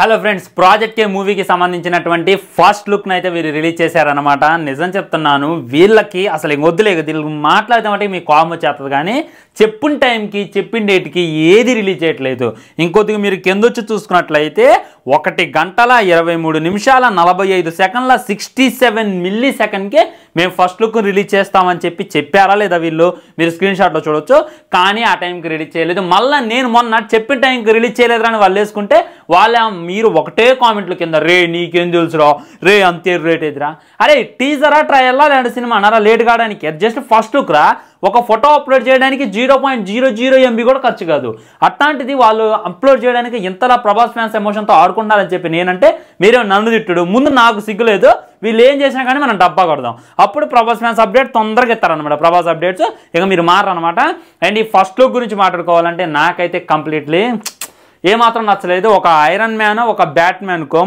hello friends project కే మూవీకి సంబంధించినటువంటి first లుక్ను అయితే వీరు రిలీజ్ చేశారనమాట నిజం చెప్తున్నాను వీళ్ళకి అసలు వద్దులేదు వీళ్ళు మాట్లాడితే మీకు కామ్ వచ్చేస్తుంది కానీ చెప్పిన టైంకి చెప్పిన డేట్కి ఏది రిలీజ్ చేయట్లేదు ఇంకొద్దిగా మీరు కిందొచ్చి చూసుకున్నట్లయితే ఒకటి గంటల ఇరవై మూడు నిమిషాల నలభై ఐదు సెకండ్ల సిక్స్టీ సెవెన్ మిల్లీ సెకండ్కే మేము ఫస్ట్ లుక్ రిలీజ్ చేస్తామని చెప్పి చెప్పారా లేదా వీళ్ళు మీరు స్క్రీన్ షాట్లో చూడొచ్చు కానీ ఆ టైంకి రిలీజ్ చేయలేదు మళ్ళీ నేను మొన్న చెప్పిన టైంకి రిలీజ్ అని వాళ్ళు వేసుకుంటే వాళ్ళ మీరు ఒకటే కామెంట్లు కింద రే నీకేం తెలుసురా రే అంతే రేట్ ఎదురా అరే టీజరా ట్రయల్లా లేదంటే సినిమా అన్నారా లేట్ కావడానికి జస్ట్ ఫస్ట్ లుక్ రా ఒక ఫోటో అప్లోడ్ చేయడానికి zero point zero zero MB కూడా ఖర్చు కాదు అట్లాంటిది వాళ్ళు అప్లోడ్ చేయడానికి ఇంతలా ప్రభాస్ ఫ్యాన్స్ ఎమోషన్తో ఆడుకున్నారని చెప్పి నేనంటే మీరే నన్ను తిట్టుడు ముందు నాకు సిగ్గులేదు వీళ్ళు ఏం చేసినా కానీ మనం డబ్బా కొడదాం అప్పుడు ప్రభాస్ ఫ్యాన్స్ అప్డేట్ తొందరగా ఇస్తారనమాట ప్రభాస్ అప్డేట్స్ ఇక మీరు మారనమాట అండ్ ఈ ఫస్ట్ లుక్ గురించి మాట్లాడుకోవాలంటే నాకైతే కంప్లీట్లీ ఏమాత్రం నచ్చలేదు ఒక ఐరన్ మ్యాన్ ఒక బ్యాట్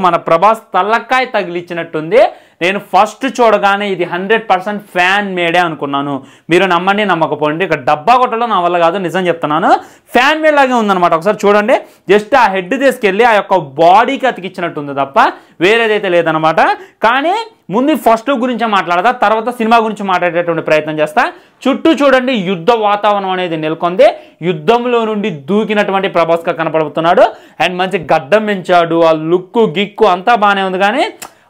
మన ప్రభాస్ తల్లక్కాయ్ తగిలిచ్చినట్టుంది నేను ఫస్ట్ చూడగానే ఇది హండ్రెడ్ పర్సెంట్ ఫ్యాన్ మేడే అనుకున్నాను మీరు నమ్మండి నమ్మకపోండి ఇక్కడ డబ్బా కొట్టడం నా వల్ల కాదు నిజం చెప్తున్నాను ఫ్యాన్ మేడ్ లాగే ఉందన్నమాట ఒకసారి చూడండి జస్ట్ ఆ హెడ్ తీసుకెళ్ళి ఆ యొక్క బాడీకి ఉంది తప్ప వేరేదైతే లేదనమాట కానీ ముందు ఫస్ట్ గురించి మాట్లాడతా తర్వాత సినిమా గురించి మాట్లాడేటువంటి ప్రయత్నం చేస్తా చుట్టూ చూడండి యుద్ధ వాతావరణం అనేది నెలకొంది యుద్ధంలో నుండి దూకినటువంటి ప్రభాస్కర్ కనపడుతున్నాడు అండ్ మంచి గడ్డం పెంచాడు ఆ లుక్కు గిక్కు అంతా బాగానే ఉంది కానీ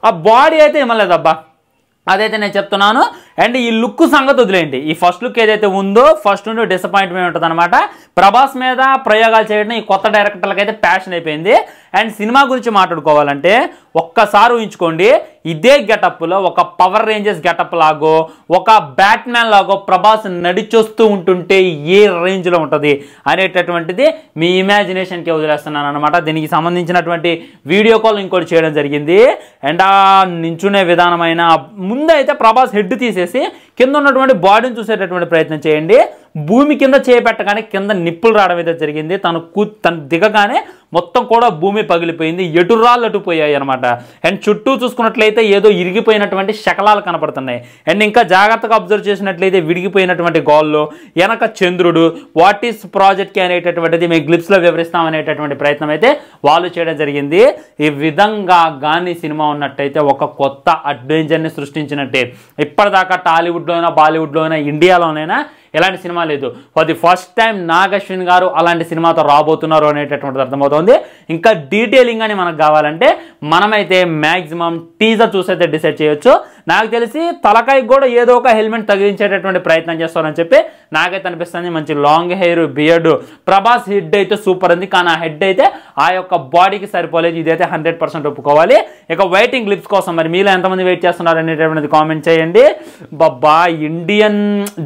ఆ బాడీ అయితే ఇవ్వలేదబ్బా అదైతే నేను చెప్తున్నాను అండ్ ఈ లుక్ సంగతి వదిలేయండి ఈ ఫస్ట్ లుక్ ఏదైతే ఉందో ఫస్ట్ నుండి డిసప్పాయింట్మెంట్ ఉంటుంది అనమాట ప్రభాస్ మీద ప్రయోగాలు చేయడం ఈ కొత్త డైరెక్టర్లకు అయితే ప్యాషన్ అయిపోయింది అండ్ సినిమా గురించి మాట్లాడుకోవాలంటే ఒక్కసారి ఊహించుకోండి ఇదే గెటప్లో ఒక పవర్ రేంజెస్ గెటప్ లాగో ఒక బ్యాట్మెన్ లాగో ప్రభాస్ నడిచొస్తూ ఉంటుంటే ఏ రేంజ్లో ఉంటుంది అనేటటువంటిది మీ ఇమాజినేషన్కే వదిలేస్తున్నాను అనమాట దీనికి సంబంధించినటువంటి వీడియో కాల్ ఇంకోటి చేయడం జరిగింది అండ్ ఆ నించునే విధానమైన ముందైతే ప్రభాస్ హెడ్ తీసేసి చేసి కింద ఉన్నటువంటి బాడీని చూసేటటువంటి ప్రయత్నం చేయండి భూమి కింద చేపెట్టగానే కింద నిప్పులు రావడం అయితే జరిగింది తను కూ తను దిగగానే మొత్తం కూడా భూమి పగిలిపోయింది ఎటురాళ్ళు అటుపోయాయి అనమాట అండ్ చుట్టూ చూసుకున్నట్లయితే ఏదో ఇరిగిపోయినటువంటి శకలాలు కనపడుతున్నాయి అండ్ ఇంకా జాగ్రత్తగా అబ్జర్వ్ చేసినట్లయితే విడిగిపోయినటువంటి గోళ్ళు వెనక చంద్రుడు వాట్ ఈస్ ప్రాజెక్ట్కి అనేటటువంటిది మేము గ్లిప్స్లో వివరిస్తాం అనేటటువంటి ప్రయత్నం అయితే వాళ్ళు చేయడం జరిగింది ఈ విధంగా గానీ సినిమా ఉన్నట్టయితే ఒక కొత్త అడ్వెంచర్ని సృష్టించినట్టే ఇప్పటిదాకా టాలీవుడ్లోనైనా బాలీవుడ్లోనైనా ఇండియాలోనైనా ఎలాంటి సినిమా లేదు for the first time Nagashwin గారు అలాంటి సినిమాతో రాబోతున్నారు అనేటటువంటిది అర్థమవుతుంది ఇంకా డీటెయిలింగ్ అని మనకు కావాలంటే మనమైతే మ్యాక్సిమం టీజర్ చూసైతే డిసైడ్ చేయొచ్చు నాకు తెలిసి తలకాయ కూడా ఏదో ఒక హెల్మెట్ తగిలించేటటువంటి ప్రయత్నం చేస్తారని చెప్పి నాకైతే అనిపిస్తుంది మంచి long hair beard Prabhas head అయితే సూపర్ ఉంది కానీ ఆ హెడ్ అయితే ఆ యొక్క బాడీకి సరిపోలేదు ఇదైతే హండ్రెడ్ పర్సెంట్ ఒప్పుకోవాలి ఇక వెయిటింగ్ లిప్స్ కోసం మరి మీలో ఎంతమంది వెయిట్ చేస్తున్నారు అనేటటువంటిది కామెంట్ చేయండి బాబా ఇండియన్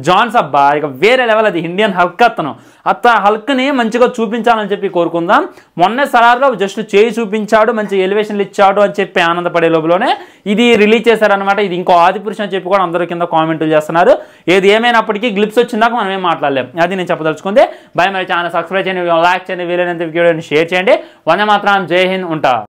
జాన్స్ అబ్బా ఇక వేరే లెవెల్ అది ఇండియన్ హల్క్ అతను అత్త హల్క్ని మంచిగా చూపించాలని చెప్పి కోరుకుందాం మొన్న సరార్లో జస్ట్ చేయి చూపించాడు మంచి ఎలివేషన్ తెచ్చాడు అని చెప్పి ఆనందపడే లోపలనే ఇది రిలీజ్ చేశారనమాట ఇది ఇంకో ఆదిపురుషం అని చెప్పి కూడా అందరూ కింద కామెంట్లు చేస్తున్నారు ఏది ఏమైనప్పటికీ గ్లిప్స్ వచ్చిందాక మనం ఏం మాట్లాడలేం అది నేను చెప్పదలుచుకుంది భయం ఛానల్ సబ్స్క్రైబ్ చేయండి లైక్ చేయండి వీలైనంత వీడియోని షేర్ చేయండి వంద మాత్రం జై హింద్ ఉంటా